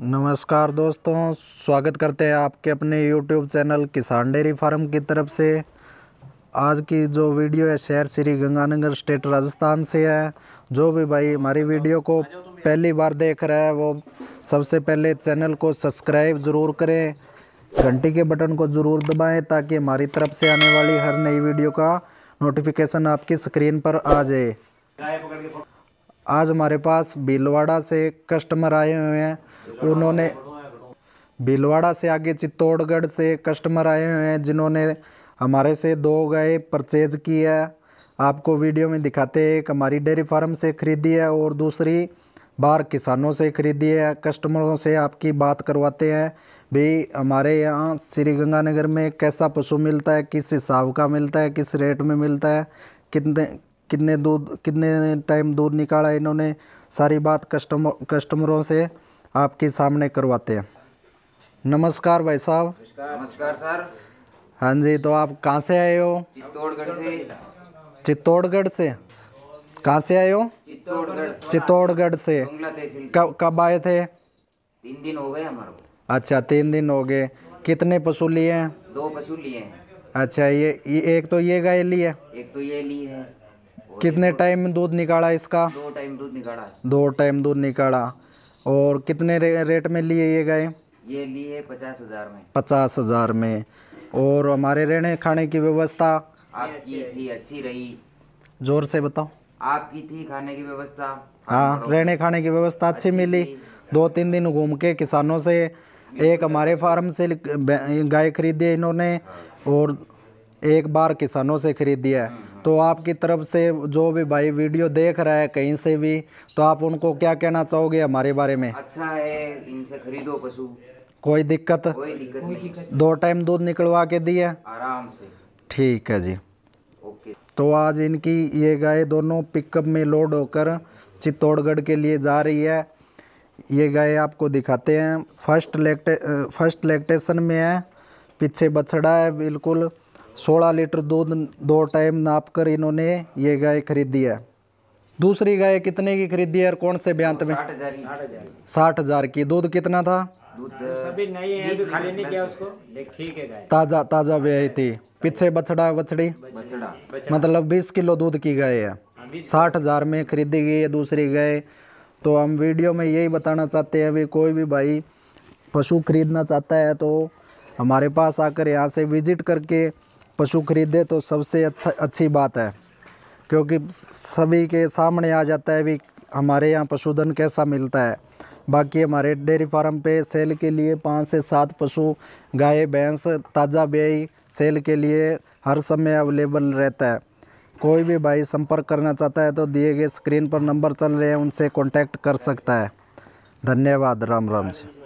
नमस्कार दोस्तों स्वागत करते हैं आपके अपने YouTube चैनल किसान डेयरी फार्म की तरफ से आज की जो वीडियो है शहर श्री गंगानगर स्टेट राजस्थान से है जो भी भाई हमारी वीडियो को पहली बार देख रहा है वो सबसे पहले चैनल को सब्सक्राइब ज़रूर करें घंटी के बटन को ज़रूर दबाएं ताकि हमारी तरफ से आने वाली हर नई वीडियो का नोटिफिकेशन आपकी स्क्रीन पर आ जाए आज हमारे पास भीलवाड़ा से कस्टमर आए हुए हैं उन्होंने भीलवाड़ा से आगे चित्तौड़गढ़ से कस्टमर आए हुए हैं जिन्होंने हमारे से दो गाय परचेज की है आपको वीडियो में दिखाते हैं एक हमारी डेयरी फार्म से ख़रीदी है और दूसरी बाहर किसानों से ख़रीदी है कस्टमरों से आपकी बात करवाते हैं भी हमारे यहाँ श्री गंगानगर में कैसा पशु मिलता है किस हिसाब का मिलता है किस रेट में मिलता है कितने कितने दूध कितने टाइम दूध निकाला इन्होंने सारी बात कस्टमर कस्टमरों से आपके सामने करवाते हैं नमस्कार भाई साहब नमस्कार सर हाँ जी तो आप कहाँ से आए हो चित्तौड़गढ़ से चित्तौड़गढ़ से कहाँ से आए हो चित्तौड़गढ़ चित्तौड़गढ़ से कब कब आए थे तीन दिन हो गए हमारे अच्छा तीन दिन हो गए कितने पशु लिए हैं दो पशु लिए हैं अच्छा ये, ये एक तो ये गाय ली है एक तो ये ली है कितने टाइम दूध निकाला इसका दो टाइम दूध निकाला दो टाइम दूध निकाला और कितने रे, रेट में लिए ये गए ये लिए पचास हज़ार में पचास हज़ार में और हमारे रहने खाने की व्यवस्था आपकी थी अच्छी रही जोर से बताओ आपकी थी खाने की व्यवस्था हाँ रहने खाने की व्यवस्था अच्छी मिली दो तीन दिन घूम के किसानों से एक हमारे फार्म से गाय खरीदी इन्होंने हाँ। और एक बार किसानों से ख़रीदी है हम्म, तो हम्म। आपकी तरफ से जो भी भाई वीडियो देख रहा है कहीं से भी तो आप उनको क्या कहना चाहोगे हमारे बारे में अच्छा है इनसे खरीदो पशु कोई दिक्कत कोई दिक्कत नहीं दो टाइम दूध निकलवा के दिए आराम से ठीक है जी ओके तो आज इनकी ये गाय दोनों पिकअप में लोड होकर चित्तौड़गढ़ के लिए जा रही है ये गाय आपको दिखाते हैं फर्स्ट लेक्टे फर्स्ट लेक्टेशन में है पीछे बछड़ा है बिल्कुल सोलह लीटर दूध दो टाइम नाप कर इन्होंने ये गाय खरीदी है दूसरी गाय कितने की खरीदी है और कौन से ब्यांत में साठ हजार की दूध कितना था ताज़ा ताज़ा ब्याई थी पीछे बछड़ा बछड़ी मतलब बीस किलो दूध की गाय है हाँ, साठ हजार में खरीदी गई है दूसरी गाय तो हम वीडियो में यही बताना चाहते हैं अभी कोई भी भाई पशु खरीदना चाहता है तो हमारे पास आकर यहाँ से विज़िट करके पशु खरीदे तो सबसे अच्छा अच्छी बात है क्योंकि सभी के सामने आ जाता है भी हमारे यहाँ पशुधन कैसा मिलता है बाकी हमारे डेयरी फार्म पे सेल के लिए पाँच से सात पशु गाय भैंस ताज़ा ब्याई सेल के लिए हर समय अवेलेबल रहता है कोई भी भाई संपर्क करना चाहता है तो दिए गए स्क्रीन पर नंबर चल रहे हैं उनसे कॉन्टैक्ट कर सकता है धन्यवाद राम राम जी